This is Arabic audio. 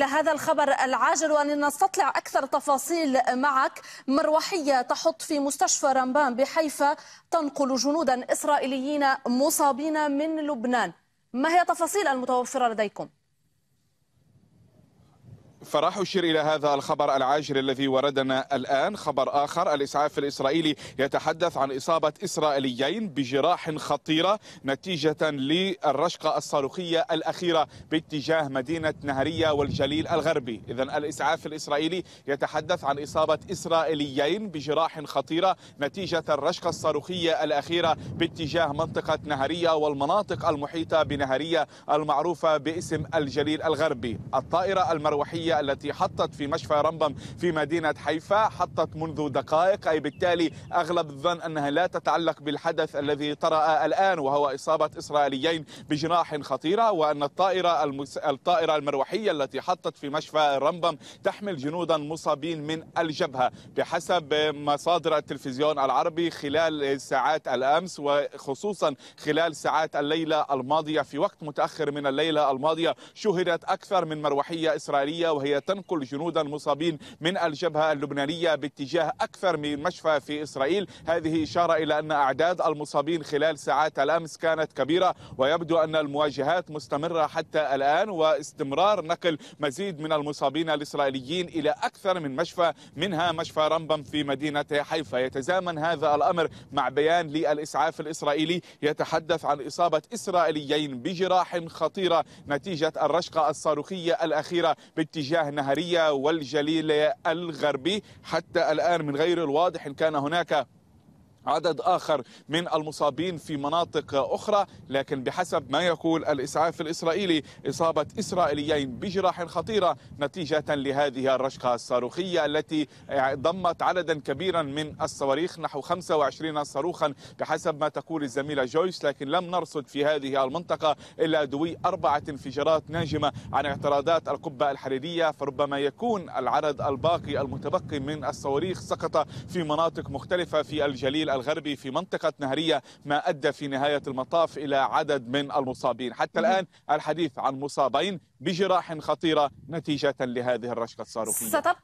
لهذا هذا الخبر العاجل وأن نستطلع أكثر تفاصيل معك مروحية تحط في مستشفى رمبان بحيفا تنقل جنودا إسرائيليين مصابين من لبنان ما هي تفاصيل المتوفرة لديكم؟ فراح أشير إلى هذا الخبر العاجل الذي وردنا الآن خبر آخر الإسعاف الإسرائيلي يتحدث عن إصابة إسرائيليين بجراح خطيرة نتيجة للرشقة الصاروخية الأخيرة باتجاه مدينة نهرية والجليل الغربي إذا الإسعاف الإسرائيلي يتحدث عن إصابة إسرائيليين بجراح خطيرة نتيجة الرشقة الصاروخية الأخيرة باتجاه منطقة نهرية والمناطق المحيطة بنهرية المعروفة باسم الجليل الغربي الطائرة المروحية التي حطت في مشفى رمبم في مدينة حيفا حطت منذ دقائق أي بالتالي أغلب الظن أنها لا تتعلق بالحدث الذي طرأ الآن وهو إصابة إسرائيليين بجناح خطيرة وأن الطائرة المس... الطائرة المروحية التي حطت في مشفى رمبم تحمل جنودا مصابين من الجبهة بحسب مصادر التلفزيون العربي خلال ساعات الأمس وخصوصا خلال ساعات الليلة الماضية في وقت متأخر من الليلة الماضية شهدت أكثر من مروحية إسرائيلية وهي وهي تنقل جنودا مصابين من الجبهة اللبنانية باتجاه أكثر من مشفى في إسرائيل هذه إشارة إلى أن أعداد المصابين خلال ساعات الأمس كانت كبيرة ويبدو أن المواجهات مستمرة حتى الآن واستمرار نقل مزيد من المصابين الإسرائيليين إلى أكثر من مشفى منها مشفى رمبم في مدينة حيفا يتزامن هذا الأمر مع بيان للإسعاف الإسرائيلي يتحدث عن إصابة إسرائيليين بجراح خطيرة نتيجة الرشقة الصاروخية الأخيرة باتجاه باتجاه نهرية والجليل الغربي حتى الآن من غير الواضح إن كان هناك عدد آخر من المصابين في مناطق أخرى لكن بحسب ما يقول الإسعاف الإسرائيلي إصابة إسرائيليين بجراح خطيرة نتيجة لهذه الرشقة الصاروخية التي ضمت عددا كبيرا من الصواريخ نحو 25 صاروخا بحسب ما تقول الزميلة جويس لكن لم نرصد في هذه المنطقة إلا دوي أربعة انفجارات ناجمة عن اعتراضات القبة الحريرية فربما يكون العدد الباقي المتبقي من الصواريخ سقط في مناطق مختلفة في الجليل الغربي في منطقة نهرية ما أدى في نهاية المطاف إلى عدد من المصابين حتى الآن الحديث عن مصابين بجراح خطيرة نتيجة لهذه الرشقة الصاروخية ستبقى